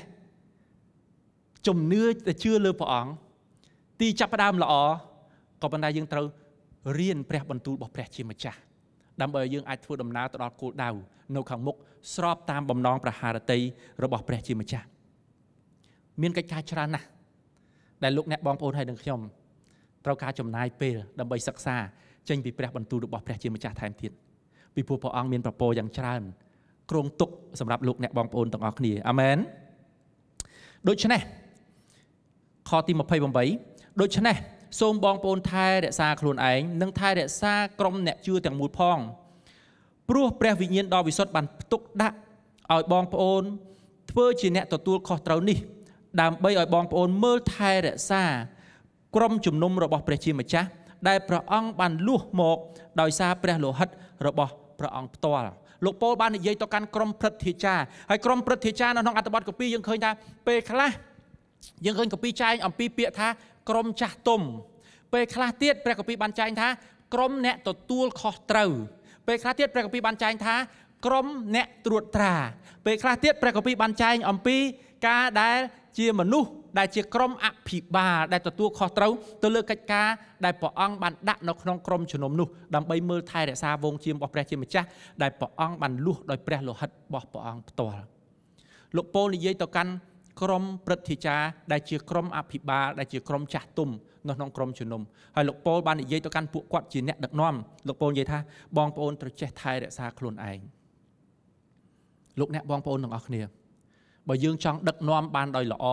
ជំនឿដែលជឿលើព្រះអង្គទីចាប់ផ្ដើមល្អក៏ប៉ុន្តែយើងត្រូវរៀនព្រះបន្ទូលរបស់ព្រះជាម្ចាស់ដើម្បីឲ្យយើងអាចធ្វើដំណើរទៅដល់គោលដៅនៅខាងមុខស្របតាមបំណងប្រហារតីរបស់ព្រះ ជាម្ចាស់មានកិច្ចការច្រើនណាស់ដែលលោកអ្នកបងប្អូនហើយនឹងខ្ញុំត្រូវការចំណាយពេលដើម្បីសិក្សាចេញពីព្រះបន្ទូលរបស់ព្រះជាម្ចាស់ថែមទៀតពីព្រោះព្រះអង្គមានប្រពោយ៉ាងច្រើនគ្រងទុកសម្រាប់លោកអ្នកបងប្អូនទាំងអស់គ្នាអាមែនដូច្នេះខទី28ដូច្នេះសូមបងប្អូនថែរក្សាខ្លួនឯងនិងថែរក្សាក្រុមអ្នកជឿទាំងមូលផងព្រោះព្រះ វិញ្ញាណដ៏វិសុទ្ធបានផ្ទុកដាក់ឲ្យបងប្អូន ធ្វើជាអ្នកទទួលខុសត្រូវនេះ ដើម្បីឲ្យបងប្អូនមើលថែរក្សា ក្រុមជំនុំរបស់ព្រះជាម្ចាស់ដែលព្រះអង្គបានលួសមកដោយសារព្រះលោហិតរបស់ព្រះអង្គផ្ទាល់លោកប៉ូលបាននិយាយទៅកាន់ក្រុមព្រឹទ្ធាចារ្យហើយក្រុមព្រឹទ្ធាចារ្យនៅក្នុងអត្ថបទកពីយើងឃើញថាពេលខ្លះយើងឃើញកពីចែងអំពីពាក្យថាក្រុមចាស់ទុំពេលខ្លះទៀតព្រះគម្ពីរបានចែងថា ក្រុមអ្នកទទួលខុសត្រូវ ពេលខ្លះទៀតព្រះគម្ពីរបានចែងថា ក្រុមអ្នកត្រួតត្រា ពេលខ្លះទៀតព្រះគម្ពីរបានចែងអំពីការដែល ជាមនុស្សដែលជាក្រុមអភិបាលដែលទទួលខុសត្រូវទៅលើកិច្ចការដែលព្រះអង្គបានដាក់នៅក្នុងក្រុមជំនុំនោះដើម្បីមើលថែរក្សាវងជាមរបស់ព្រះជាម្ចាស់ដែលព្រះអង្គបានលួសដោយព្រះលោហិតរបស់ព្រះអង្គផ្ទាល់លោកពូលនិយាយទៅកាន់ក្រុមព្រឹទ្ធាចារ្យដែលជាក្រុមអភិបាលដែលជាក្រុមចាស់ទុំនៅក្នុងក្រុមជំនុំហើយលោកប៉ូលបាននិយាយទៅកាន់ពួកគាត់ជាអ្នកដឹកនាំលោកប៉ូលនិយាយថា បងប្អូនត្រូវចេះថែរក្សាខ្លួនឯងលោកអ្នកបងប្អូនទាំងអស់គ្នាបើយើងចង់ដឹកនាំបានដោយល្អ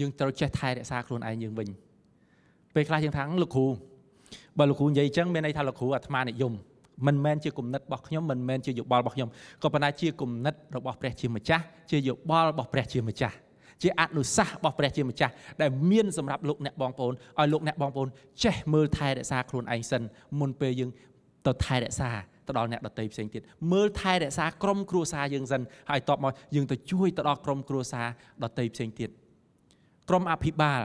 យើងត្រូវចេះថែរក្សាខ្លួនឯងយើងវិញ ពេលខ្លះយើងថាលោកគ្រូបើលោកគ្រូនិយាយអញ្ចឹងមានន័យថាលោកគ្រូអាត្មានិយមមិនមែនជាគំនិតរបស់ខ្ញុំមិនមែនជាយោបល់របស់ខ្ញុំក៏ប៉ុន្តែជាគំនិតរបស់ព្រះជាម្ចាស់ជាយោបល់របស់ព្រះជាម្ចាស់ជាអនុសាសន៍របស់ព្រះជាម្ចាស់ដែលមានសម្រាប់លោកអ្នកបងប្អូនឲ្យលោកអ្នកបងប្អូនចេះមើលថែរក្សាខ្លួនឯងសិនមុនពេលយើងទៅថែរក្សាទៅដល់អ្នកដតីផ្សេងទៀតមើលថែរក្សាក្រុមគ្រួសារយើងសិនហើយតបមកយើងទៅជួយទៅដល់ក្រុមគ្រួសារដតីផ្សេងទៀតក្រុមអភិបាល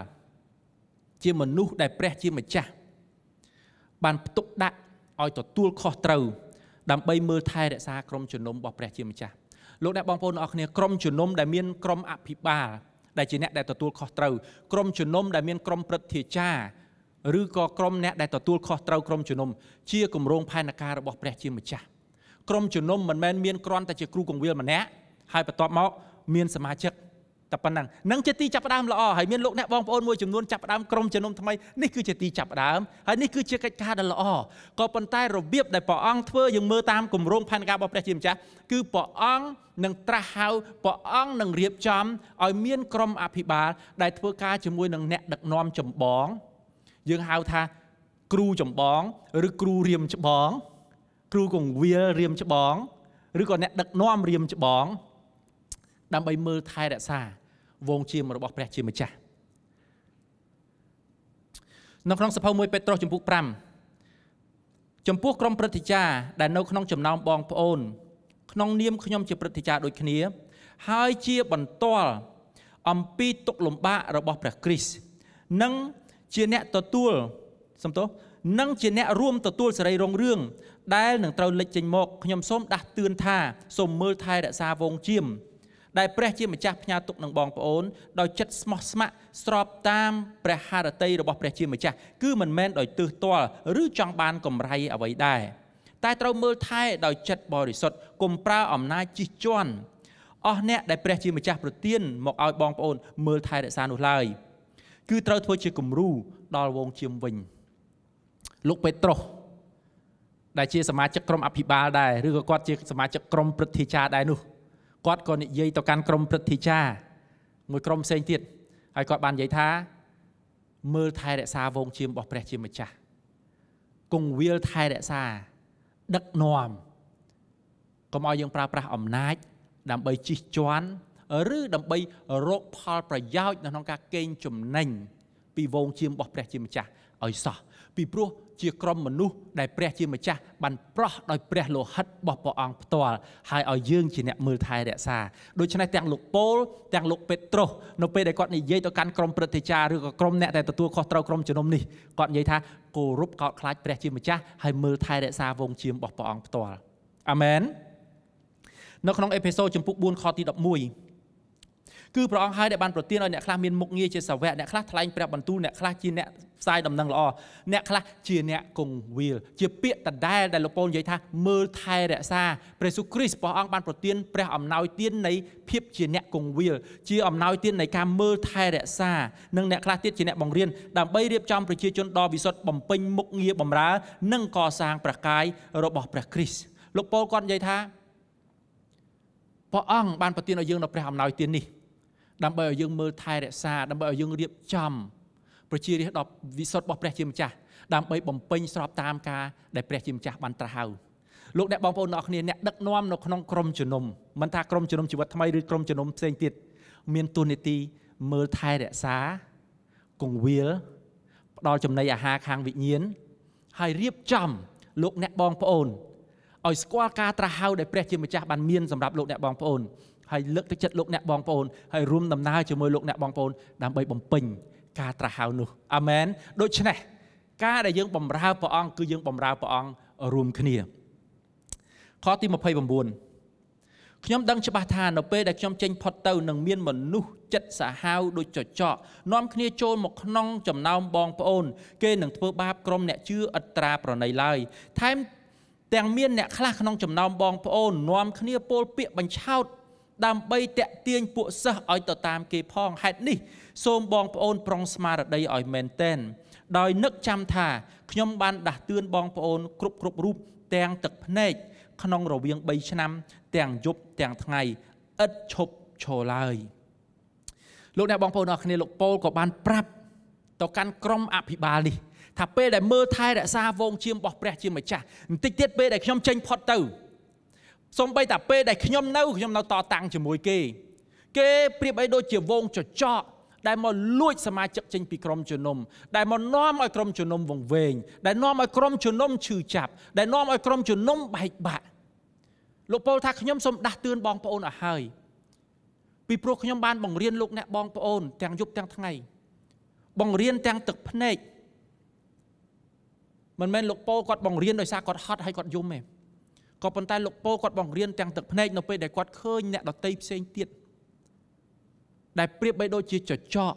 ជាមនុស្សដែលព្រះជាម្ចាស់បានផ្ទុកដាក់ឲ្យទទួលខុសត្រូវដើម្បីមើលថែរក្សាក្រុមជំនុំរបស់ព្រះជាម្ចាស់លោកអ្នកបងប្អូនអរគ្នាក្រុមជំនុំដែលមានក្រុមអភិបាលដែលជាអ្នកដែលទទួលខុសត្រូវក្រុមជំនុំដែលមានក្រុមព្រឹទ្ធាចារ្យឬក៏ក្រុមអ្នកដែលទទួលខុសត្រូវក្រុមជំនុំជាគម្រោងផែនការរបស់ព្រះជាម្ចាស់ក្រុមជំនុំមិនមែនមានគ្រាន់តែជាគ្រូកងវិលម្នាក់ហើយបន្ទាប់មក មានសមាជិកតែប៉ុណ្ណឹងនឹងជាទីចាប់ផ្ដើមល្អហើយមានលោកអ្នកបងប្អូនមួយចំនួនចាប់ផ្ដើមក្រុមជំនុំថ្មីនេះគឺជាទីចាប់ផ្ដើមហើយនេះគឺជាកិច្ចការដ៏ល្អក៏ប៉ុន្តែរបៀបដែលព្រះអង្គធ្វើយើងមើលតាមគម្រោងផែនការរបស់ព្រះជាម្ចាស់គឺព្រះអង្គនឹងត្រាស់ហៅព្រះអង្គនឹងរៀបចំឲ្យមានក្រុមអភិបាល ដែលធ្វើការជាមួយនឹងអ្នកដឹកនាំចម្បង យើងហៅថាគ្រូចម្បងឬគ្រូរៀមច្បងគ្រូកងវាលរៀមច្បងឬក៏អ្នកដឹកនាំរៀមច្បង ដើម្បីមើលថែរក្សាវងជាមរបស់ព្រះជាម្ចាស់នៅក្នុងសភៅ1ពេត្រុសចំពុក5ចំពោះក្រុមព្រឹទ្ធាចារ្យដែលនៅក្នុងចំណោមបងប្អូនក្នុងនាមខ្ញុំជាព្រឹទ្ធាចារ្យដូចគ្នា ហើយជាបន្ទាល់អំពីទុកលំបាករបស់ព្រះគ្រីស្ទនិងជាអ្នកទទួលសំទោសនិងជាអ្នករួមទទួលសេរីរុងរឿងដែលនឹងត្រូវលេចចេញមកខ្ញុំសូមដាស់តឿនថាសូមមើលថែរក្សាវងជាមដែលព្រះជាម្ចាស់ផ្ញើទុកនឹងបងប្អូនដោយចិត្តស្មោះស្ម័គ្រស្របតាមព្រះハរតីរបស់ព្រះជាម្ចាស់គឺមិនមែនដោយទើសទាល់ឬចង់បានកម្រៃអ្វីដែរតែត្រូវមើលថែ ដោយចិត្តបរិសុទ្ធកុំប្រើអំណាចជិះជាន់អស់អ្នក ដែលព្រះជាម្ចាស់ប្រទាន មកឲ្យបងប្អូន មើលថែរក្សានោះឡើយគឺត្រូវធ្វើជាគំរូ ដល់វងជាមវិញ លោកពេត្រុសដែលជាសមាជិកក្រុមអភិបាលដែរឬក៏គាត់ជាសមាជិកក្រុមព្រឹទ្ធាចារ្យដែរនោះគាត់ក៏និយាយទៅកាន់ក្រុមព្រឹទ្ធាចារ្យមួយក្រុមផ្សេងទៀតហើយគាត់បាននិយាយថា មើលថែរក្សាវងឈាមរបស់ព្រះជាម្ចាស់គង្វាលថែរក្សាដឹកនាំកុំឲ្យយើងប្រើប្រាស់អំណាច ដើម្បីជិះជាន់ឬដើម្បីរកផលប្រយោជន៍នៅក្នុងការកេងចំណេញពីវងឈាមរបស់ព្រះជាម្ចាស់ឲ្យសោះពីព្រោះជាក្រុមមនុស្សដែលព្រះជាម្ចាស់បានប្រោះដោយព្រះលោហិតរបស់ព្រះអង្គផ្ទាល់ហើយឲ្យយើងជាអ្នកមើលថែរក្សាដូច្នេះទាំងលោកប៉ូលទាំងលោកពេត្រុសនៅពេលដែលគាត់និយាយទៅកាន់ក្រុមព្រឹទ្ធាចារ្យឬក៏ក្រុមអ្នកដែលទទួលខុសត្រូវក្រុមជំនុំនេះគាត់និយាយថាគោរពកោតខ្លាចព្រះជាម្ចាស់ហើយមើលថែរក្សាវងជាមរបស់ព្រះអង្គផ្ទាល់អាមែននៅក្នុងអេពីសូតចំពុក4ខទី11គឺព្រះអង្គហើយដែលបានប្រទានឲ្យអ្នកខ្លះមានមុខងារជាសាវកអ្នកខ្លះថ្លែងព្រះបន្ទូលអ្នកខ្លះជាអ្នកផ្សាយដំណឹងល្អអ្នកខ្លះជាអ្នកគង្វាលជាពាក្យដដែលដែលលោកពូលនិយាយថាមើលថែរក្សាព្រះសុគ្រីស្ទព្រះអង្គបានប្រទានព្រះអំណោយទាននៃភាពជាអ្នកគង្វាលជាអំណោយទាននៃការមើលថែរក្សានិងអ្នកខ្លះទៀតជាអ្នកបង្រៀនដើម្បីរៀបចំប្រជាជនដ៏វិសុទ្ធបំពេញមុខងារបម្រើនិងកសាងព្រះកាយរបស់ព្រះគ្រីស្ទលោកពូលគាត់និយាយថាព្រះអង្គបានប្រទានឲ្យយើងនៅព្រះអំណោយទាននេះដើម្បីឲ្យយើងមើលថែរក្សាដើម្បីឲ្យយើងរៀបចំប្រជារាស្ត្រដ៏វិសុទ្ធរបស់ព្រះជាម្ចាស់ដើម្បីបំពេញស្របតាមការដែលព្រះជាម្ចាស់បានត្រាស់ហៅលោកអ្នកបងប្អូនអ្នកគ្នាអ្នកដឹកនាំនៅក្នុងក្រមជំនុំមិនថាក្រមជំនុំជីវិតថ្មីឬក្រមជំនុំផ្សេងទៀតមានទួនាទីមើលថែរក្សាគង្វាលផ្ដល់ចំណីអាហារខាងវិញ្ញាណហើយរៀបចំលោកអ្នកបងប្អូនឲ្យស្គាល់ការត្រាស់ហៅដែលព្រះជាម្ចាស់បានមានសម្រាប់លោកអ្នកបងប្អូនហើយលើកទឹកចិត្តលោកអ្នកបងប្អូនហើយរួមដំណើរជាមួយលោកអ្នកបងប្អូន ដើម្បីបំពេញការត្រាស់ហៅនោះអាមែនដូច្នេះការដែលយើងបំរើព្រះអង្គគឺយើងបំរើព្រះអង្គរួមគ្នា ខទី29ខ្ញុំដឹងច្បាស់ថានៅពេលដែលខ្ញុំចេញផុតទៅនឹងមានមនុស្សចិត្តសាហាវដូចចចកនាំគ្នាចូលមកក្នុងចំណោមបងប្អូន គេនឹងធ្វើបាបក្រុមអ្នកជឿអត្រាប្រណីឡើយថែម ទាំងមានអ្នកខ្លះក្នុងចំណោមបងប្អូននាំគ្នាពោលពាក្យបញ្ឆោតដើម្បីតាក់ទាញពួកសិស្សឲ្យទៅតាម គេផងហេតុនេះ សូមបងប្អូនប្រុងស្មារតីឲ្យមែនតែនដោយនឹកចាំថាខ្ញុំបាន ដាស់តឿនបងប្អូន គ្រប់គ្រប់រូបទាំងទឹកភ្នែកក្នុងរវាង3ឆ្នាំ ទាំងយប់ទាំងថ្ងៃឥតឈប់ឈរឡើយលោកអ្នកបងប្អូនអរគ្នាលោកប៉ូលក៏បាន ប្រាប់ទៅកាន់ក្រុមអភិបាលនេះថាពេលដែលមើលថែរក្សាវងជាមរបស់ព្រះជាម្ចាស់បន្តិចទៀតពេលដែលខ្ញុំចេញផុតទៅសំបីតាពេលដែលខ្ញុំនៅខ្ញុំនៅតតាំងជាមួយគេគេប្រៀបអីដូចជាវងចចកដែលមកលួចសមាជិកចេញពីក្រុមជំនុំដែលមកនាំឲ្យក្រុមជំនុំវង្វេងដែលនាំឲ្យក្រុមជំនុំឈឺចាប់ដែលនាំឲ្យក្រុមជំនុំបែកបាក់លោកពលថាខ្ញុំសូមដាស់តឿនបងប្អូនឲ្យហើយពីព្រោះខ្ញុំបានបង្រៀនលោកអ្នកបងប្អូនទាំងយប់ទាំងថ្ងៃ បង្រៀនទាំងទឹកភ្នែកមិនមែនលោកពោគាត់បង្រៀនដោយសារគាត់ហត់ហើយគាត់យំទេក៏ប៉ុន្តែលោកពោគាត់បង្រៀនទាំងទឹកភ្នែកនៅពេលដែលគាត់ឃើញអ្នកដតីផ្សេងទៀតដែលប្រៀបបីដូចជាចចក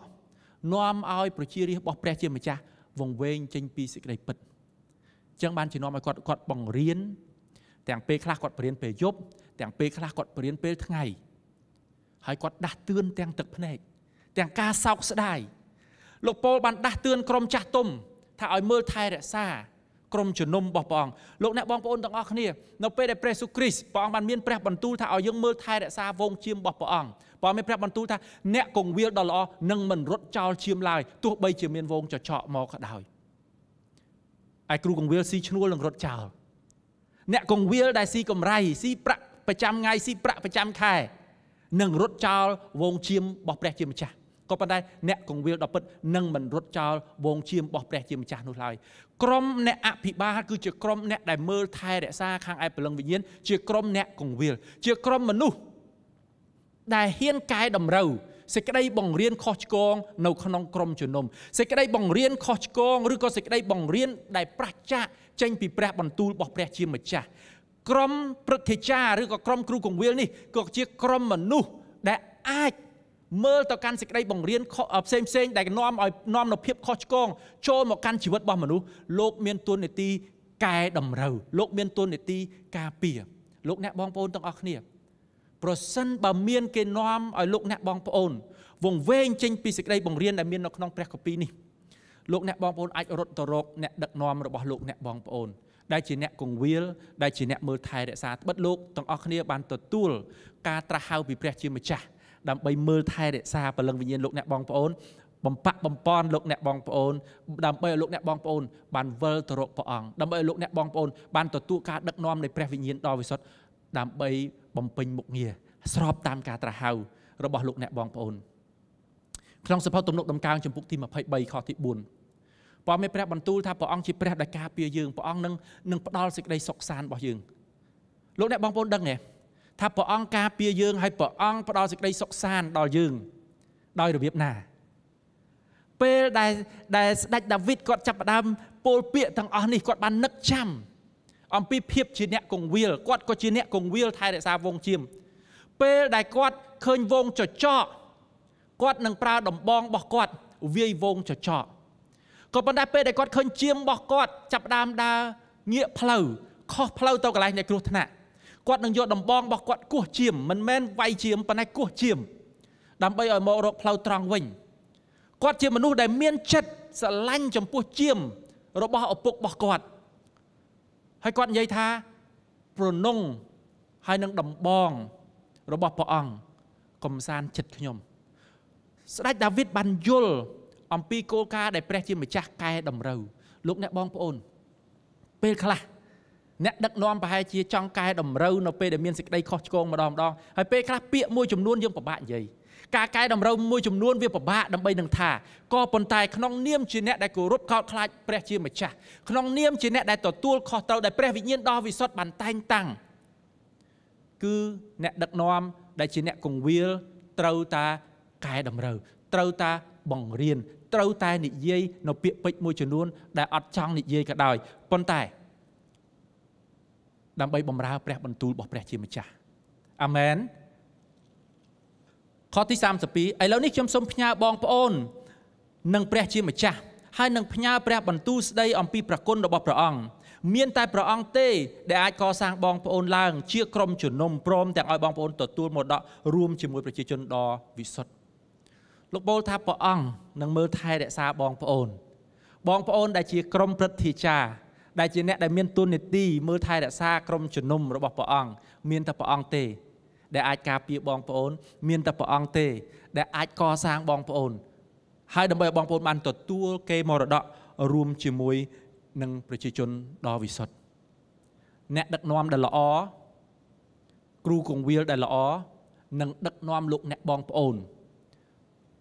នាំឲ្យប្រជារាស្ត្ររបស់ព្រះជាម្ចាស់វង្វេងចេញពីសេចក្តីពិតអញ្ចឹងបានជានាំឲ្យគាត់គាត់បង្រៀនទាំងពេលខ្លះគាត់បរៀនពេលយប់ទាំងពេលខ្លះគាត់បរៀនពេលថ្ងៃហើយគាត់ដាស់តឿនទាំងទឹកភ្នែកទាំងការសោកស្ដាយលោកពូលបានដាស់តឿនក្រុមចាស់ទុំថាឲ្យមើលថែរក្សាក្រុមជំនុំរបស់ព្រះអង្គលោកអ្នកបងប្អូនទាំងអស់គ្នានៅពេលដែលព្រះសុគ្រីស្ទព្រះអង្គបានមានព្រះបន្ទូលថាឲ្យយើងមើលថែរក្សាវងឈាមរបស់ព្រះអង្គព្រះអង្គមានព្រះបន្ទូលថាអ្នកគង្វាលដ៏ល្អនឹងមិនរត់ចោលឈាមឡើយទោះបីជាមានវងចឆក់មកក៏ដោយឯគ្រូគង្វាលស៊ីឈ្នួលនឹងរត់ចោលអ្នកគង្វាលដែលស៊ីកម្រៃស៊ីប្រាក់ប្រចាំថ្ងៃស៊ីប្រាក់ប្រចាំខែនឹងរត់ចោលវងឈាមរបស់ព្រះ ជាម្ចាស់ក៏ប៉ុន្តែអ្នកកងវិលដ៏ពិតនឹងមិនរត់ចោលវងឈាមរបស់ព្រះជាម្ចាស់នោះឡើយក្រុមអ្នកអភិបាលគឺជាក្រុមអ្នកដែលមើលថែរក្សាខាងឯព្រលឹងវិញ្ញាណជាក្រុមអ្នកកងវិលជាក្រុមមនុស្សដែលហ៊ានកែតម្រូវសេចក្តីបង្រៀនខុសឆ្គងនៅក្នុងក្រុមជំនុំសេចក្តីបង្រៀនខុសឆ្គងឬក៏សេចក្តីបង្រៀនដែលប្រឆាចចេញពីព្រះបន្ទូលរបស់ព្រះជាម្ចាស់ក្រុមព្រឹទ្ធាចារ្យឬក៏ក្រុមគ្រូកងវិលនេះក៏ជាក្រុមមនុស្សដែលអាចមើលទៅកាន់សេចក្តីបង្រៀនផ្សេងផ្សេងដែលនាំឲ្យនាំនៅភាពខុសឆ្គងចូលមកកាន់ជីវិតរបស់មនុស្សលោកមានទួនាទីកែតម្រូវលោកមានទួនាទីការពារលោកអ្នកបងប្អូនទាំងអស់គ្នាប្រសិនបើមានគេនាំឲ្យលោកអ្នកបងប្អូនវង្វេងចេញពីសេចក្តីបង្រៀនដែលមាននៅក្នុងព្រះគម្ពីរនេះលោកអ្នកបងប្អូនអាចរត់ទៅរកអ្នកដឹកនាំរបស់លោកអ្នកបងប្អូន ដែលជាអ្នកគង្វាលដែលជាអ្នកមើលថែរក្សាត្បិតលោកទាំងអស់គ្នាបានទទួលការត្រាស់ហៅពីព្រះជាម្ចាស់ដើម្បីមើលថែរក្សាព្រលឹងវិញ្ញាណលោកអ្នកបងប្អូនបំផាក់បំពន់លោកអ្នកបងប្អូនដើម្បីឲ្យលោកអ្នកបងប្អូនបានវិលទៅរកព្រះអង្គដើម្បីឲ្យលោកអ្នកបងប្អូន បានទទួលការដឹកនាំនៃព្រះវិញ្ញាណដ៏វិសុទ្ធដើម្បីបំពេញមុខងារស្របតាមការត្រាស់ហៅរបស់លោកអ្នកបងប្អូនក្នុងសភៅទំនុកដំកើងចំពុកទី23ខទី4ព្រះមេព្រះបន្ទូលថាព្រះអង្គជាព្រះដែលការពារយើងព្រះអង្គនឹងនឹងផ្ដល់សេចក្តីសុខសាន្តរបស់យើងលោកអ្នកបងប្អូនដឹងទេថាព្រះអង្គការពារយើង ហើយព្រះអង្គផ្ដល់សេចក្តីសុខសាន្តដល់យើង ដោយរបៀបណា ពេលដែលដែលស្ដេចដាវីតគាត់ចាប់ផ្ដើមពោលពាក្យទាំងអស់នេះគាត់បាននឹកចាំអំពីភាព ជាអ្នកកងវិលគាត់ក៏ជាអ្នកកងវិលថែរក្សាវងជាមពេលដែលគាត់ឃើញវងចចកគាត់នឹងប្រើដំបងរបស់គាត់វាយវងចចកក៏ប៉ុន្តែពេលដែលគាត់ឃើញជាមរបស់គាត់ចាប់ដើមដើរងាកផ្លូវខុសផ្លូវទៅកន្លែងនៃគ្រោះថ្នាក់គាត់នឹងយកដំបងរបស់គាត់គោះជៀមមិនមែនវាយជៀមប៉ុន្តែគោះជៀមដើម្បីឲ្យមករកផ្លូវត្រង់វិញគាត់ជាមនុស្សដែលមានចិត្តស្រឡាញ់ចំពោះជៀមរបស់ឪពុករបស់គាត់ហើយគាត់និយាយថា ប្រនងហើយនឹងដំបងរបស់ព្រះអង្គកំសាន្តចិត្តខ្ញុំ ស្ដេចដាវីតបានយល់អំពីគោលការណ៍ដែលព្រះជាម្ចាស់កែតម្រូវលោកអ្នកបងប្អូនពេលខ្លះអ្នកដឹកនាំប្រហែលជាចង់កែតម្រូវនៅពេលដែលមានសេចក្តីខុសឆ្គងម្ដងម្ដងហើយពេលខ្លះពាក្យមួយចំនួនយើងពិបាកនិយាយការកែតម្រូវមួយចំនួនវាពិបាកដើម្បីនឹងថាក៏ប៉ុន្តែក្នុងនាមជាអ្នកដែលគោរពកោតខ្លាចព្រះជាម្ចាស់ក្នុងនាមជាអ្នកដែលទទួលខុសត្រូវដែលព្រះវិញ្ញាណដ៏វិសុទ្ធបានតែងតាំងគឺអ្នកដឹកនាំដែលជាអ្នកគង្វាលត្រូវតាកែតម្រូវត្រូវតាបង្រៀនត្រូវតែនិយាយនៅពាក្យពេចន៍មួយចំនួនដែលអត់ចង់និយាយក៏ដោយប៉ុន្តែដើម្បីបម្រើព្រះបន្ទូលរបស់ព្រះជាម្ចាស់អាមែនខទី32ឥឡូវនេះខ្ញុំសូមផ្ញើបងប្អូននិងព្រះជាម្ចាស់ហើយនឹងផ្ញើព្រះបន្ទូលស្ដីអំពីប្រគុណរបស់ព្រះអង្គមានតែព្រះអង្គទេ ដែលអាចកសាងបងប្អូនឡើង ជា ក្រុមជំនុំព្រម ទាំងឲ្យបងប្អូនទទួលមរតករួមជាមួយប្រជាជនដ៏វិសុទ្ធលោកបូលថាព្រះអង្គនឹងមើលថែរក្សាបងប្អូន បង ប្អូនដែលជាក្រុមព្រឹទ្ធាចារ្យដែលជាអ្នកដែលមានទូននីតិមើលថែរក្សាក្រុមជំនុំរបស់ព្រះអង្គមានតែព្រះអង្គទេ ដែលអាចការពារបងប្អូន មានតែព្រះអង្គទេ ដែលអាចកសាងបងប្អូនហើយដើម្បីឲ្យបងប្អូនបានទទួលគេមរតករួមជាមួយនឹងប្រជាជនដ៏វិសុទ្ធអ្នកដឹកនាំដែលល្អគ្រូគង្វាលដែលល្អនិងដឹកនាំលោកអ្នកបងប្អូន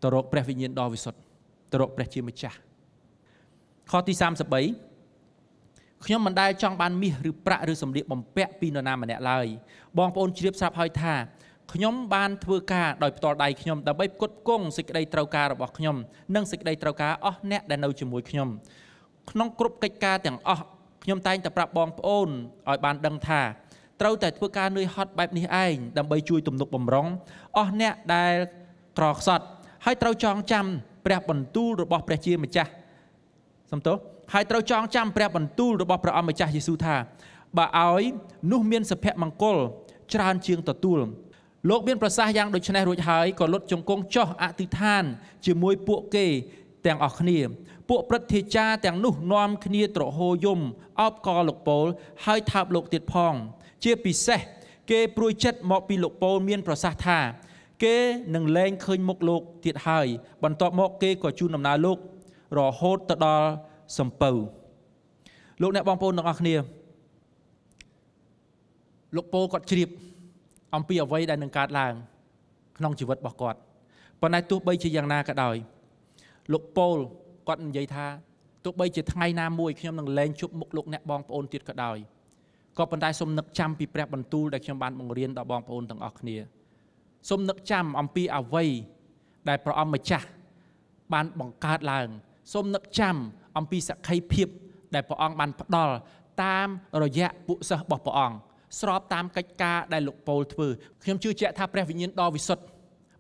ទៅរកព្រះវិញ្ញាណដ៏វិសុទ្ធទៅរកព្រះជាម្ចាស់ខទី33ខ្ញុំមិនដែលចង់បានមាសឬប្រាក់ឬសម្លៀកបំពាក់ពីនរណាម្នាក់ឡើយបងប្អូនជ្រាបស្រាប់ហើយថាខ្ញុំបានធ្វើការដោយផ្ទាល់ដៃខ្ញុំដើម្បីផ្គត់ផ្គង់សេចក្តីត្រូវការរបស់ខ្ញុំ និងសេចក្តីត្រូវការអស់អ្នកដែលនៅជាមួយខ្ញុំ ក្នុងគ្រប់កិច្ចការទាំងអស់ខ្ញុំតែងតែប្រាប់បងប្អូនឲ្យបានដឹងថាត្រូវតែធ្វើការនឿយហត់បែបនេះឯងដើម្បីជួយ ទំនុកបំរុងអស់អ្នកដែលក្រខ្សត់ហើយត្រូវចងចាំព្រះបន្ទូលរបស់ព្រះជាម្ចាស់សំទោសហើយត្រូវចងចាំព្រះបន្ទូលរបស់ព្រះអង្គម្ចាស់យេស៊ូវថាបើឲ្យនោះមានសុភមង្គលច្រើនជាងទទួលលោកមានប្រសាសន៍យ៉ាងដូចនេះរួចហើយក៏លុតជង្គង់ចុះអធិដ្ឋាន ជាមួយពួកគេទាំងអស់គ្នា ពួកព្រឹទ្ធាចារ្យទាំងនោះនាំគ្នាត្រហោយំអបកលោកពូលហើយថាបលោកទៀតផង ជាពិសេសគេព្រួយចិត្តមកពីលោកពូលមាន ប្រសាសន៍ថា គេនឹងលែងឃើញមុខលោកទៀតហើយបន្ទាប់មក គេក៏ជូនដំណើរលោក រហូតទៅដល់សំពៅលោកអ្នកបងប្អូនទាំងអស់គ្នាលោកពូគាត់ជ្រាបអំពីអ្វីដែលនឹងកើតឡើង ក្នុងជីវិតរបស់គាត់ប៉ុន្តែទោះបីជាយ៉ាងណាក៏ដោយ លោកពូលគាត់និយាយថាទោះបីជាថ្ងៃណាមួយខ្ញុំនឹងលែងជួបមុខលោកអ្នកបងប្អូនទៀតក៏ដោយក៏ប៉ុន្តែសូមនឹកចាំពីព្រះបន្ទូលដែលខ្ញុំបានបង្រៀនដល់បងប្អូនទាំងអស់គ្នាសូមនឹកចាំអំពីអ្វីដែលព្រះអង្គម្ចាស់បានបង្កើតឡើងសូមនឹកចាំអំពីសក្ខីភាពដែលព្រះអង្គបានផ្ដល់តាមរយៈពួកសិស្សរបស់ព្រះអង្គស្រប តាមកិច្ចការដែលលោកប៉ូលធ្វើខ្ញុំជឿជាក់ថាព្រះវិញ្ញាណដ៏វិសុទ្ធ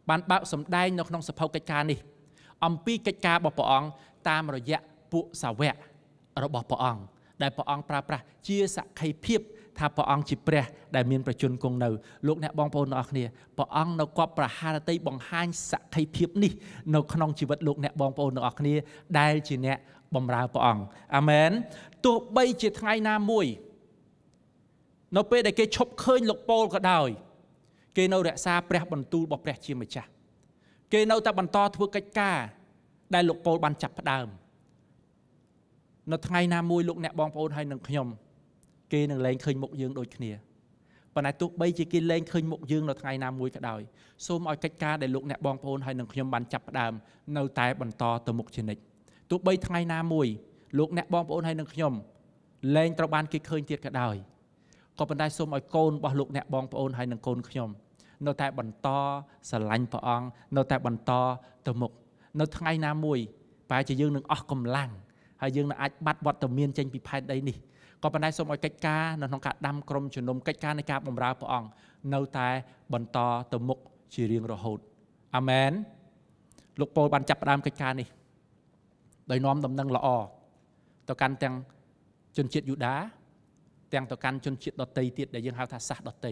បានបើកសម្ដែងនៅក្នុងសភៅកិច្ចការនេះ អំពីកិច្ចការរបស់ព្រះអង្គតាមរយៈពួកសាវក របស់ព្រះអង្គដែលព្រះអង្គប្រើប្រាស់ជាសក្ខីភាពថាព្រះអង្គជាព្រះ ដែលមានប្រជញ្ញគង់នៅលោកអ្នកបងប្អូនទាំងអស់គ្នាព្រះអង្គនៅគប់ប្រហារតីបង្ហាញសក្ខីភាពនេះនៅក្នុងជីវិតលោកអ្នកបងប្អូនទាំងអស់គ្នាដែលជាអ្នកបំរើព្រះអង្គអាមែនទោះបីជាថ្ងៃណាមួយ នៅពេលដែលគេឈប់ឃើញលោកប៉ូលក៏ដោយ គេនៅរក្សាព្រះបន្ទូលរបស់ព្រះជាម្ចាស់គេនៅតែបន្តធ្វើកិច្ចការដែលលោកប៉ូលបានចាប់ផ្ដើមនៅថ្ងៃណាមួយលោកអ្នកបងប្អូនហើយនឹងខ្ញុំគេនឹងលែងឃើញមុខយើងដូចគ្នាប៉ុន្តែទោះបីជាគេលែងឃើញមុខយើងនៅថ្ងៃណាមួយក៏ដោយសូមឲ្យកិច្ចការដែលលោកអ្នកបងប្អូនហើយនឹងខ្ញុំបានចាប់ផ្ដើមនៅតែបន្តទៅមុខជានិច្ចទោះបីថ្ងៃណាមួយលោកអ្នកបងប្អូនហើយនឹងខ្ញុំលែងត្រូវបានគេឃើញទៀតក៏ដោយក៏ប៉ុន្តែសូមឲ្យកូនរបស់លោកអ្នកបងប្អូនហើយនឹងកូនខ្ញុំ នៅតែបន្តស្រឡាញ់ព្រះអង្គនៅតែបន្តទៅមុខនៅថ្ងៃណាមួយប្រហែលជាយើងនឹងអស់កម្លាំងហើយយើងនឹងអាចបាត់វត្តមានចេញពីផែនដីនេះក៏ប៉ុន្តែសូមឲ្យកិច្ចការនៅក្នុងការដាំក្រុមជំនុំកិច្ចការនៃការបម្រើព្រះអង្គនៅតែបន្តទៅមុខជារៀងរហូតអាមែនលោកប៉ូលបានចាប់ផ្ដើមកិច្ចការនេះដោយនាំដំណឹងល្អទៅកាន់ទាំងជនជាតិយូដា ទាំងទៅកាន់ជនជាតិដទៃទៀតដែលយើងហៅថាសាសដទៃ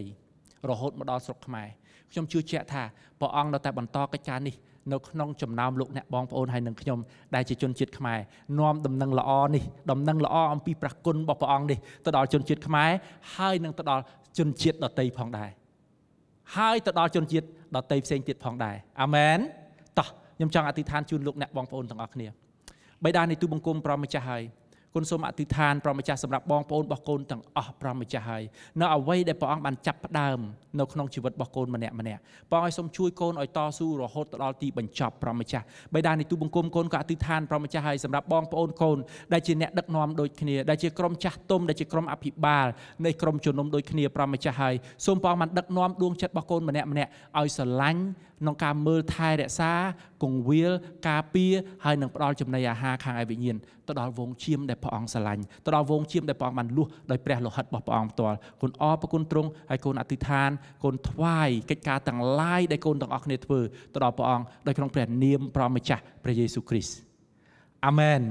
រហូតមកដល់ស្រុកខ្មែរខ្ញុំជឿជាក់ថាព្រះអង្គនៅតែបន្តកិច្ចការនេះនៅក្នុងចំណោមលោកអ្នកបងប្អូនហើយនឹងខ្ញុំដែល ជាជនជាតិខ្មែរនាំដំណឹងល្អនេះដំណឹងល្អអំពីព្រះគុណរបស់ព្រះអង្គនេះទៅដល់ជនជាតិខ្មែរហើយនឹងទៅដល់ជនជាតិដទៃផងដែរហើយទៅដល់ជនជាតិដទៃផ្សេងទៀតផងដែរអាមែនតោះខ្ញុំចង់អធិដ្ឋានជូនលោកអ្នកបងប្អូនទាំងអស់គ្នាបិតានៃទូបង្គំព្រះម្ចាស់ហើយគុណសូមអធិដ្ឋានព្រះម្ចាស់សម្រាប់បងប្អូនរបស់កូនទាំងអស់ព្រះម្ចាស់ហើយនៅអ្វីដែលព្រះអង្គបានចាប់ផ្ដើមនៅក្នុងជីវិតរបស់កូនម្នាក់ម្នាក់ព្រះអង្គឲ្យសូមជួយកូនឲ្យតស៊ូរហូតដល់ទីបញ្ចប់ព្រះម្ចាស់បិតានៃទូបង្គំកូនក៏អធិដ្ឋានព្រះម្ចាស់ហើយសម្រាប់បងប្អូនកូនដែលជាអ្នកដឹកនាំដូចគ្នាដែលជាក្រុមចាស់ទុំដែលជាក្រុមអភិបាលនៃក្រុមជំនុំដូចគ្នាព្រះម្ចាស់ហើយសូមព្រះអង្គបានដឹកនាំដួងចិត្តរបស់កូនម្នាក់ម្នាក់ឲ្យស្រឡាញ់ក្នុងការមើលថែរក្សាគង្វាលការពារហើយនឹងផ្ដល់ចំណីអាហារខាងឯវិញ្ញាណទៅដល់វងឈាមដែលព្រះអង្គស្រឡាញ់ទៅដល់វងឈាមដែលព្រះអង្គបានលួសដោយព្រះលោហិតរបស់ព្រះអង្គផ្ទាល់គុណអរព្រគុណទ្រង់ហើយកូនអធិដ្ឋានកូនថ្វាយកិច្ចការទាំងឡាយដែលកូនទាំងអស់គ្នាធ្វើទៅដល់ព្រះអង្គដោយក្នុងព្រះនាមព្រះម្ចាស់ព្រះយេស៊ូវគ្រីស្ទអាមែន